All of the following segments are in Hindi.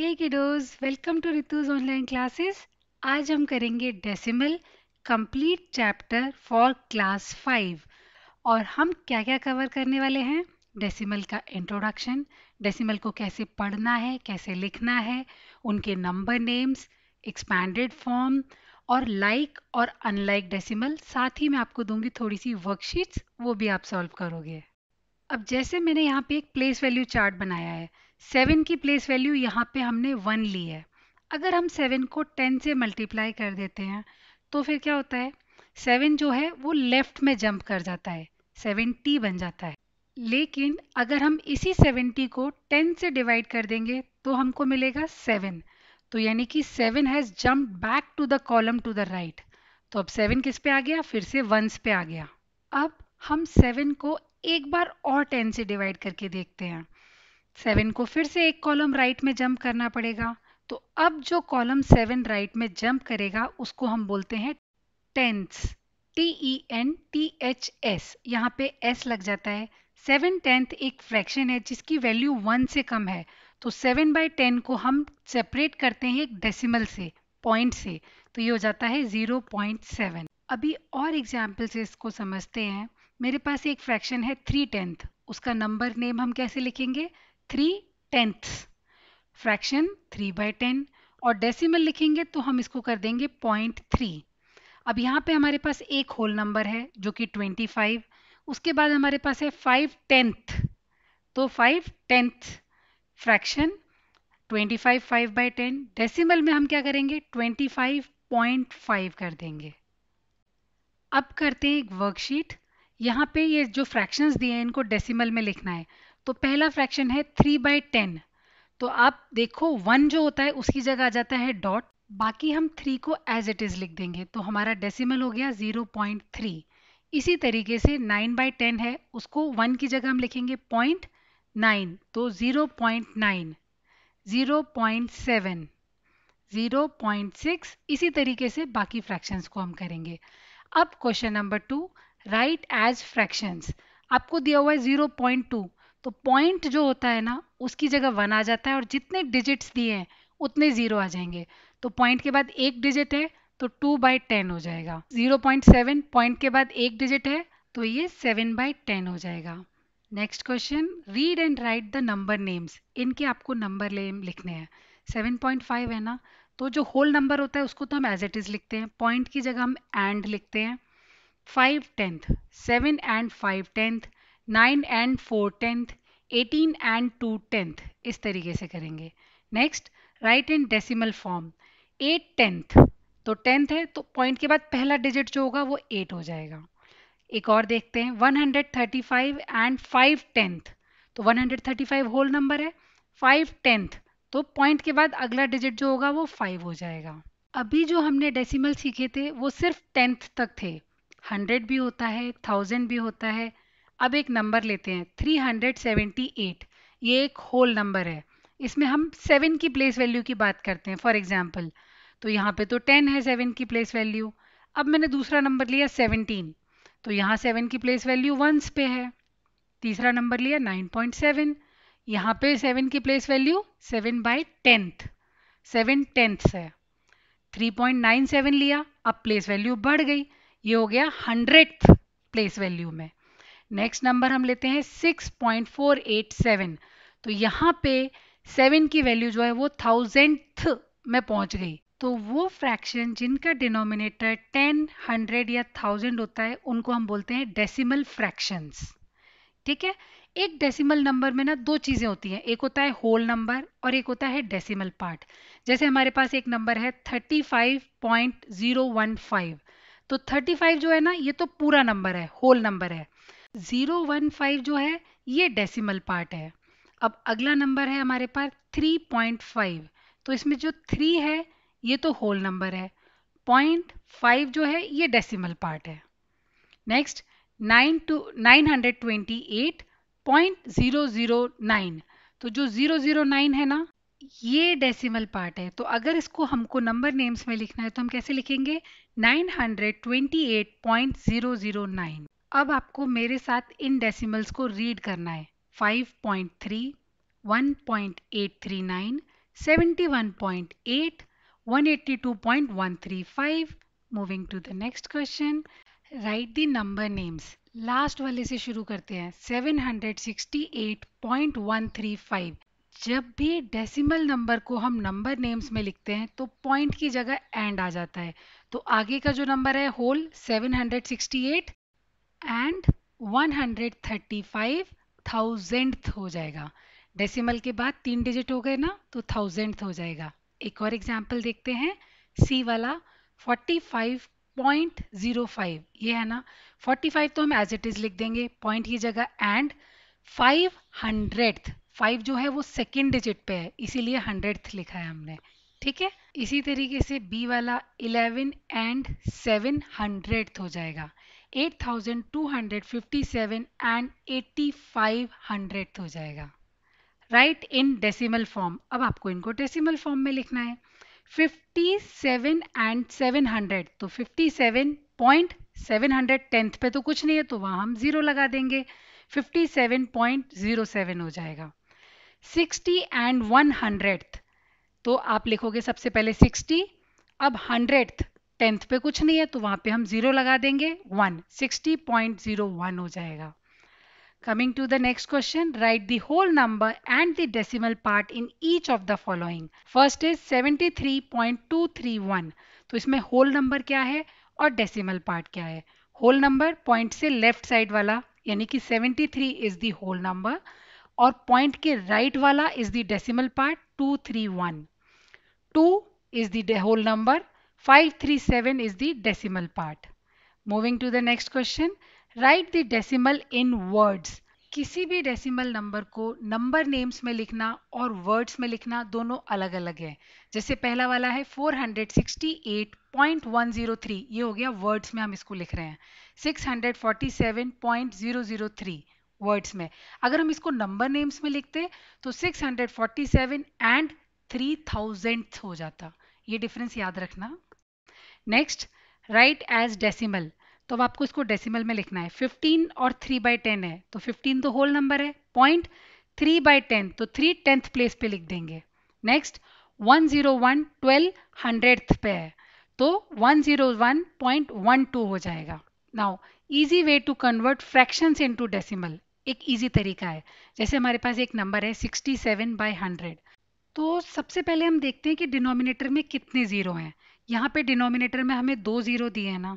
hey kiddos welcome to Ritu's online classes आज हम करेंगे decimal complete chapter for class five और हम क्या क्या कवर करने वाले हैं डेसिमल का इंट्रोडक्शन डेसिमल को कैसे पढ़ना है कैसे लिखना है उनके नंबर नेम्स एक्सपैंडेड फॉर्म और लाइक like और अनलाइक डेसिमल साथ ही मैं आपको दूंगी थोड़ी सी वर्कशीट्स वो भी आप सॉल्व करोगे अब जैसे मैंने यहाँ पे एक प्लेस वैल्यू चार्ट बनाया है सेवन की प्लेस वैल्यू यहाँ पे हमने वन ली है अगर हम सेवन को टेन से मल्टीप्लाई कर देते हैं तो फिर क्या होता है सेवन जो है वो लेफ्ट में जंप कर जाता है सेवेंटी बन जाता है लेकिन अगर हम इसी सेवेंटी को टेन से डिवाइड कर देंगे तो हमको मिलेगा सेवन तो यानी कि seven has jump back to the column to the right तो अब सेवन किस पे आ गया फिर से वंस पे आ गया अब हम सेवन को एक बार और टेन से डिवाइड करके देखते हैं सेवन को फिर से एक कॉलम राइट में जंप करना पड़ेगा तो अब जो कॉलम सेवन राइट में जंप करेगा उसको हम बोलते हैं tens T E N T H S यहाँ पे एस लग जाता है सेवन टेंथ एक फ्रैक्शन है जिसकी वैल्यू वन से कम है तो सेवन बाई टेन को हम सेपरेट करते हैं एक डेसिमल से पॉइंट से तो ये हो जाता है ज़ीरो पॉइंट सेवन अभी और एग्जाम्पल से इसको समझते हैं मेरे पास एक फ्रैक्शन है थ्री टेंथ उसका नंबर नेम हम कैसे लिखेंगे three tenth fraction three by ten और डेसिमल लिखेंगे तो हम इसको कर देंगे पॉइंट थ्री अब यहाँ पे हमारे पास एक होल नंबर है जो कि ट्वेंटी फाइव उसके बाद हमारे पास है फाइव टेंथ तो five tenth fraction twenty five five by ten decimal में हम क्या करेंगे ट्वेंटी फाइव पॉइंट फाइव कर देंगे अब करते हैं एक वर्कशीट यहाँ पे ये जो फ्रैक्शंस दिए हैं इनको डेसिमल में लिखना है तो पहला फ्रैक्शन है थ्री बाई टेन तो आप देखो वन जो होता है उसकी जगह आ जाता है डॉट बाकी हम थ्री को एज इट इज लिख देंगे तो हमारा डेसिमल हो गया जीरो पॉइंट थ्री इसी तरीके से नाइन बाई टेन है उसको वन की जगह हम लिखेंगे पॉइंट नाइन तो zero point nine zero point seven zero point six इसी तरीके से बाकी फ्रैक्शंस को हम करेंगे अब question number two write as fractions आपको दिया हुआ है जीरो पॉइंट टू तो पॉइंट जो होता है ना उसकी जगह वन आ जाता है और जितने डिजिट्स दिए हैं उतने जीरो आ जाएंगे तो पॉइंट के बाद एक डिजिट है तो टू बाई टेन हो जाएगा जीरो पॉइंट सेवन पॉइंट के बाद एक डिजिट है तो ये सेवन बाई टेन हो जाएगा next question read and write the number names इनके आपको नंबर नेम लिखने हैं सेवन पॉइंट फाइव है ना तो जो होल नंबर होता है उसको तो हम एज इट इज़ लिखते हैं पॉइंट की जगह हम एंड लिखते हैं five tenth seven and five tenth nine and four tenth eighteen and two tenth इस तरीके से करेंगे next write in decimal form eight tenth तो टेंथ है तो पॉइंट के बाद पहला डिजिट जो होगा वो एट हो जाएगा एक और देखते हैं 135 एंड 5 टेंथ तो 135 होल नंबर है 5 टेंथ तो पॉइंट के बाद अगला डिजिट जो होगा वो 5 हो जाएगा अभी जो हमने डेसिमल सीखे थे वो सिर्फ टेंथ तक थे हंड्रेड भी होता है थाउजेंड भी होता है अब एक नंबर लेते हैं थ्री हंड्रेड सेवेंटी एट ये एक होल नंबर है इसमें हम सेवन की प्लेस वैल्यू की बात करते हैं फॉर एग्जाम्पल तो यहाँ पे तो टेन है सेवन की प्लेस वैल्यू अब मैंने दूसरा नंबर लिया सेवनटीन तो यहाँ सेवन की प्लेस वैल्यू वंस पे है तीसरा नंबर लिया नाइन पॉइंट सेवन यहाँ पे सेवन की place value seven by tenth seven tenths है थ्री पॉइंट नाइन सेवन लिया अब प्लेस वैल्यू बढ़ गई ये हो गया हंड्रेड प्लेस वैल्यू में नेक्स्ट नंबर हम लेते हैं 6.487 तो यहाँ पे सेवन की वैल्यू जो है वो थाउजेंड में पहुंच गई तो वो फ्रैक्शन जिनका डिनोमिनेटर टेन हंड्रेड या थाउजेंड होता है उनको हम बोलते हैं डेसिमल फ्रैक्शंस ठीक है एक डेसिमल नंबर में ना दो चीज़ें होती हैं एक होता है होल नंबर और एक होता है डेसिमल पार्ट जैसे हमारे पास एक नंबर है thirty five point zero one five तो 35 जो है ना ये तो पूरा नंबर है होल नंबर है 015 जो है ये डेसिमल पार्ट है अब अगला नंबर है हमारे पास 3.5 तो इसमें जो 3 है ये तो होल नंबर है पॉइंट फाइव जो है ये डेसिमल पार्ट है next nine two nine hundred twenty eight point zero zero nine तो जो ज़ीरो ज़ीरो नाइन है ना ये डेसिमल पार्ट है तो अगर इसको हमको नंबर नेम्स में लिखना है तो हम कैसे लिखेंगे 928.009 अब आपको मेरे साथ इन डेसिमल्स को रीड करना है 5.3 1.839 71.8 182.135 moving to the next question write the number names last वाले से शुरू करते हैं 768.135 जब भी डेसिमल नंबर को हम नंबर नेम्स में लिखते हैं तो पॉइंट की जगह एंड आ जाता है तो आगे का जो नंबर है होल 768 एंड 135 थाउजेंड हो जाएगा डेसिमल के बाद तीन डिजिट हो गए ना तो थाउजेंड हो जाएगा एक और एग्जाम्पल देखते हैं सी वाला 45.05 ये है ना 45 तो हम एज इट इज लिख देंगे पॉइंट की जगह एंड फाइव हंड्रेड फाइव जो है वो सेकेंड डिजिट पे है इसीलिए हंड्रेड लिखा है हमने ठीक है इसी तरीके से बी वाला इलेवन एंड सेवन हंड्रेड हो जाएगा eight thousand two hundred fifty seven and eighty five hundred हो जाएगा राइट इन डेसिमल फॉर्म अब आपको इनको डेसिमल फॉर्म में लिखना है fifty seven and seven hundred तो fifty seven point seven hundred tenth पे तो कुछ नहीं है तो वहां हम जीरो लगा देंगे fifty seven point zero seven हो जाएगा सिक्सटी एंड वन हंड्रेड तो आप लिखोगे सबसे पहले सिक्सटी अब हंड्रेड टेंथ पे कुछ नहीं है तो वहां पे हम जीरो लगा देंगे one sixty point zero one हो जाएगा write the whole number and the decimal part in each of the following first is seventy three point two three one तो इसमें होल नंबर क्या है और डेसिमल पार्ट क्या है होल नंबर पॉइंट से लेफ्ट साइड वाला यानी कि three is the whole number और पॉइंट के राइट right वाला is the decimal part two three one two is the whole number five three seven is the decimal part moving to the next question write the decimal in words किसी भी डेसिमल नंबर को नंबर नेम्स में लिखना और वर्ड्स में लिखना दोनों अलग अलग है जैसे पहला वाला है 468.103 ये हो गया वर्ड्स में हम इसको लिख रहे हैं 647.003 वर्ड्स में अगर हम इसको नंबर नेम्स में लिखते तो 647 एंड 3000 हो जाता ये डिफरेंस याद रखना नेक्स्ट राइट एज डेसिमल तो अब आपको इसको डेसिमल में लिखना है 15 और 3 बाई टेन है तो 15 तो होल नंबर है पॉइंट 3 बाई टेन तो 3 टेंथ प्लेस पे लिख देंगे नेक्स्ट 101 जीरो वन ट्वेल्व पे है तो 101.12 हो जाएगा now easy way to convert fractions into decimal एक इजी तरीका है जैसे हमारे पास एक नंबर है सिक्सटी सेवन बाई हंड्रेड तो सबसे पहले हम देखते हैं कि डिनोमिनेटर में कितने ज़ीरो हैं यहाँ पे डिनोमिनेटर में हमें दो ज़ीरो दिए हैं ना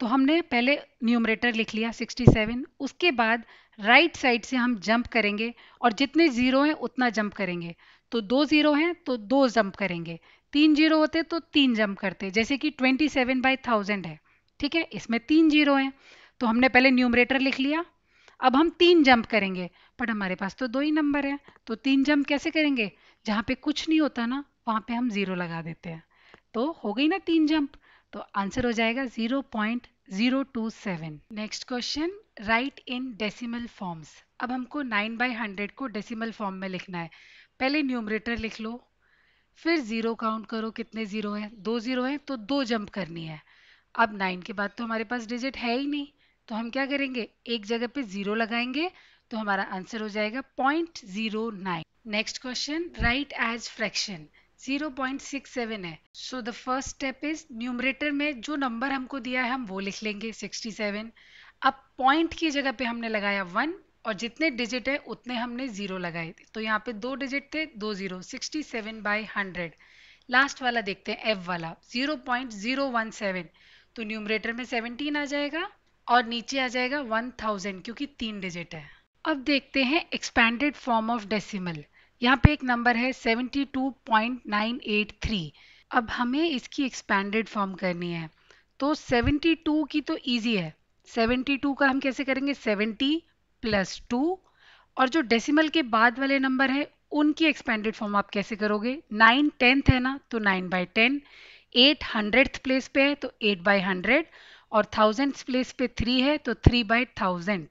तो हमने पहले न्यूमरेटर लिख लिया 67 उसके बाद राइट right साइड से हम जंप करेंगे और जितने ज़ीरो हैं उतना जंप करेंगे तो दो ज़ीरो हैं तो दो जंप करेंगे तीन जीरो होते तो तीन जंप करते जैसे कि 27 सेवन बाई थाउजेंड है ठीक है इसमें तीन जीरो हैं तो हमने पहले न्यूमरेटर लिख लिया अब हम तीन जंप करेंगे बट हमारे पास तो दो ही नंबर है तो तीन जंप कैसे करेंगे जहाँ पे कुछ नहीं होता ना वहां पे हम ज़ीरो लगा देते हैं तो हो गई ना तीन जंप तो आंसर हो जाएगा zero point zero two seven next question write in decimal forms अब हमको नाइन बाई हंड्रेड को डेसिमल फॉर्म में लिखना है पहले न्यूमरेटर लिख लो फिर ज़ीरो काउंट करो कितने ज़ीरो हैं दो ज़ीरो हैं तो दो जंप करनी है अब नाइन के बाद तो हमारे पास डिजिट है ही नहीं तो हम क्या करेंगे एक जगह पे जीरो लगाएंगे तो हमारा आंसर हो जाएगा point zero nine next question write as fraction 0.67 है so the first step is numerator में जो नंबर हमको दिया है हम वो लिख लेंगे 67 अब पॉइंट की जगह पे हमने लगाया वन और जितने डिजिट है उतने हमने जीरो लगाए थे तो यहाँ पे दो डिजिट थे दो zero sixty seven by hundred last वाला देखते हैं एफ वाला zero point zero one seven तो न्यूमरेटर में सेवनटीन आ जाएगा और नीचे आ जाएगा 1000 क्योंकि तीन डिजिट है अब देखते हैं एक्सपेंडेड फॉर्म ऑफ डेसिमल यहाँ पे एक नंबर है 72.983 अब हमें इसकी एक्सपेंडेड फॉर्म करनी है तो 72 की तो इजी है 72 का हम कैसे करेंगे 70 प्लस टू और जो डेसिमल के बाद वाले नंबर है उनकी एक्सपेंडेड फॉर्म आप कैसे करोगे नाइन टेंथ है ना तो nine by ten eight hundred place पे है तो एट बाई हंड्रेड और थाउजेंड्स प्लेस पे थ्री है तो थ्री बाय थाउजेंड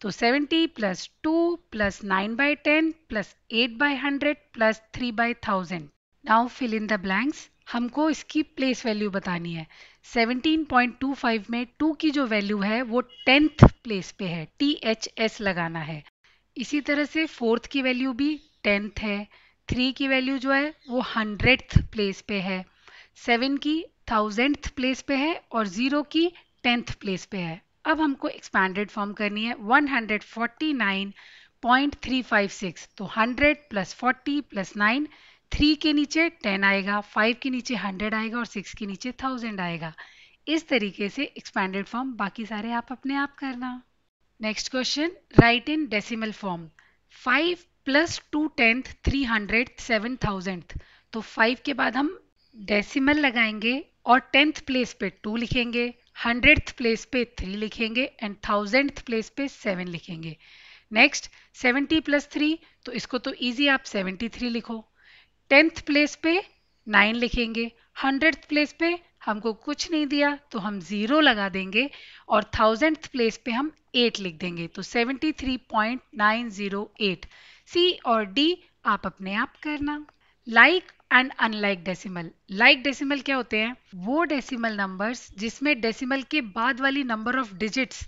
तो seventy plus two plus nine by ten plus eight by hundred plus three by thousand now fill in the blanks हमको इसकी प्लेस वैल्यू बतानी है 17.25 में 2 की जो वैल्यू है वो टेंथ प्लेस पे है टी एच एस लगाना है इसी तरह से फोर्थ की वैल्यू भी टेंथ है थ्री की वैल्यू जो है वो हंड्रेड प्लेस पे है सेवन की थाउजेंड प्लेस पे है और ज़ीरो की टेंथ प्लेस पे है अब हमको एक्सपैंडेड फॉर्म करनी है 149.356 तो 100 प्लस 40 प्लस 9 थ्री के नीचे 10 आएगा फाइव के नीचे 100 आएगा और सिक्स के नीचे थाउजेंड आएगा इस तरीके से एक्सपैंडेड फॉर्म बाकी सारे आप अपने आप करना next question write in decimal form five plus two tenth three hundred seven thousand तो फाइव के बाद हम डेसिमल लगाएंगे और टेंथ प्लेस पे टू लिखेंगे हंड्रेड प्लेस पे थ्री लिखेंगे एंड थाउजेंड प्लेस पे सेवन लिखेंगे नेक्स्ट सेवेंटी प्लस थ्री तो इसको तो ईजी आप सेवेंटी थ्री लिखो टेंथ प्लेस पे नाइन लिखेंगे हंड्रेड प्लेस पे हमको कुछ नहीं दिया तो हम ज़ीरो लगा देंगे और थाउजेंड प्लेस पे हम एट लिख देंगे तो seventy three point nine zero eight C और डी आप अपने आप करना like like and unlike decimal like decimal क्या होते हैं वो डेसिमल नंबर्स जिसमें डेसिमल के बाद वाली नंबर ऑफ डिजिट्स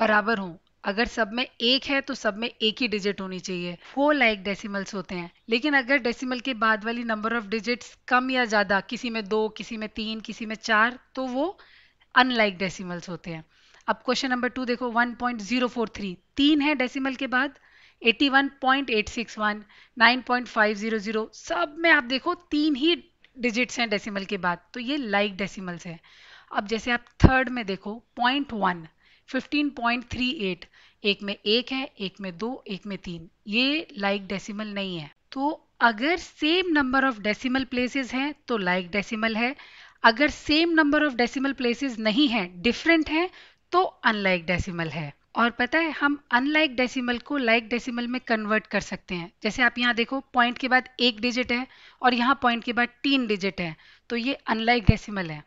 बराबर हों अगर सब में एक है तो सब में एक ही डिजिट होनी चाहिए वो लाइक डेसिमल्स होते हैं लेकिन अगर डेसिमल के बाद वाली नंबर ऑफ डिजिट्स कम या ज़्यादा किसी में दो किसी में तीन किसी में चार तो वो अनलाइक डेसिमल्स होते हैं अब क्वेश्चन नंबर टू देखो 1.043 तीन है डेसिमल के बाद 81.861, 9.500 सब में आप देखो तीन ही डिजिट्स हैं डेसिमल के बाद तो ये लाइक डेसिमल्स हैं अब जैसे आप थर्ड में देखो point one fifteen point three eight एक में एक है एक में दो एक में तीन ये लाइक like डेसिमल नहीं है तो अगर same number of decimal places हैं तो लाइक like डेसिमल है अगर same number of decimal places नहीं है डिफरेंट हैं तो अनलाइक डेसिमल है और पता है हम अनलाइक डेसिमल को लाइक like डेसिमल में कन्वर्ट कर सकते हैं जैसे आप यहाँ देखो पॉइंट के बाद एक डिजिट है और यहाँ पॉइंट के बाद तीन डिजिट है तो ये अनलाइक डेसिमल है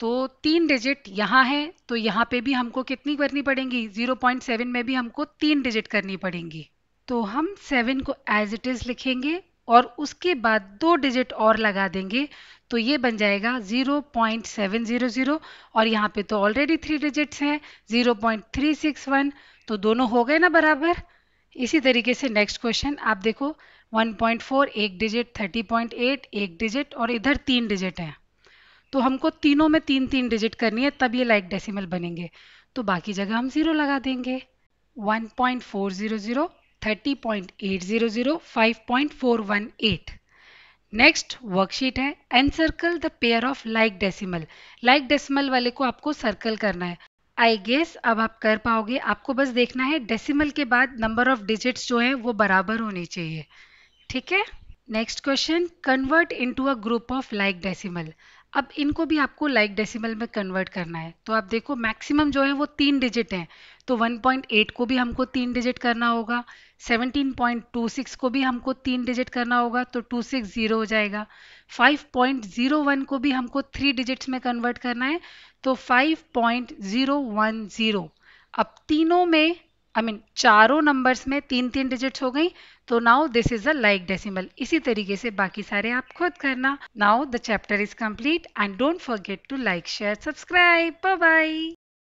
तो तीन डिजिट यहाँ है तो यहाँ पे भी हमको कितनी करनी पड़ेंगी 0.7 में भी हमको तीन डिजिट करनी पड़ेंगी तो हम सेवन को एज इट इज़ लिखेंगे और उसके बाद दो डिजिट और लगा देंगे तो ये बन जाएगा 0.700 और यहाँ पे तो ऑलरेडी थ्री डिजिट्स हैं 0.361 तो दोनों हो गए ना बराबर इसी तरीके से नेक्स्ट क्वेश्चन आप देखो 1.4 एक डिजिट 30.8 एक डिजिट और इधर तीन डिजिट हैं तो हमको तीनों में तीन तीन डिजिट करनी है तब ये लाइक डेसिमल बनेंगे तो बाकी जगह हम ज़ीरो लगा देंगे 1.400 30.800 नेक्स्ट वर्कशीट है and circle the pair of like decimal like decimal वाले को आपको सर्कल करना है आई गेस अब आप कर पाओगे आपको बस देखना है डेसिमल के बाद नंबर ऑफ डिजिट्स जो है वो बराबर होने चाहिए ठीक है next question convert into a group of like decimal अब इनको भी आपको लाइक like डेसिमल में कन्वर्ट करना है तो आप देखो मैक्सिमम जो है वो तीन डिजिट हैं तो 1.8 को भी हमको तीन डिजिट करना होगा 17.26 को भी हमको तीन डिजिट करना होगा तो 260 हो जाएगा 5.01 को भी हमको थ्री डिजिट्स में कन्वर्ट करना है तो 5.010 अब तीनों में आई मीन चारों नंबर्स में तीन तीन डिजिट्स हो गई तो now this is a like decimal इसी तरीके से बाकी सारे आप खुद करना now the chapter is complete and don't forget to like share subscribe bye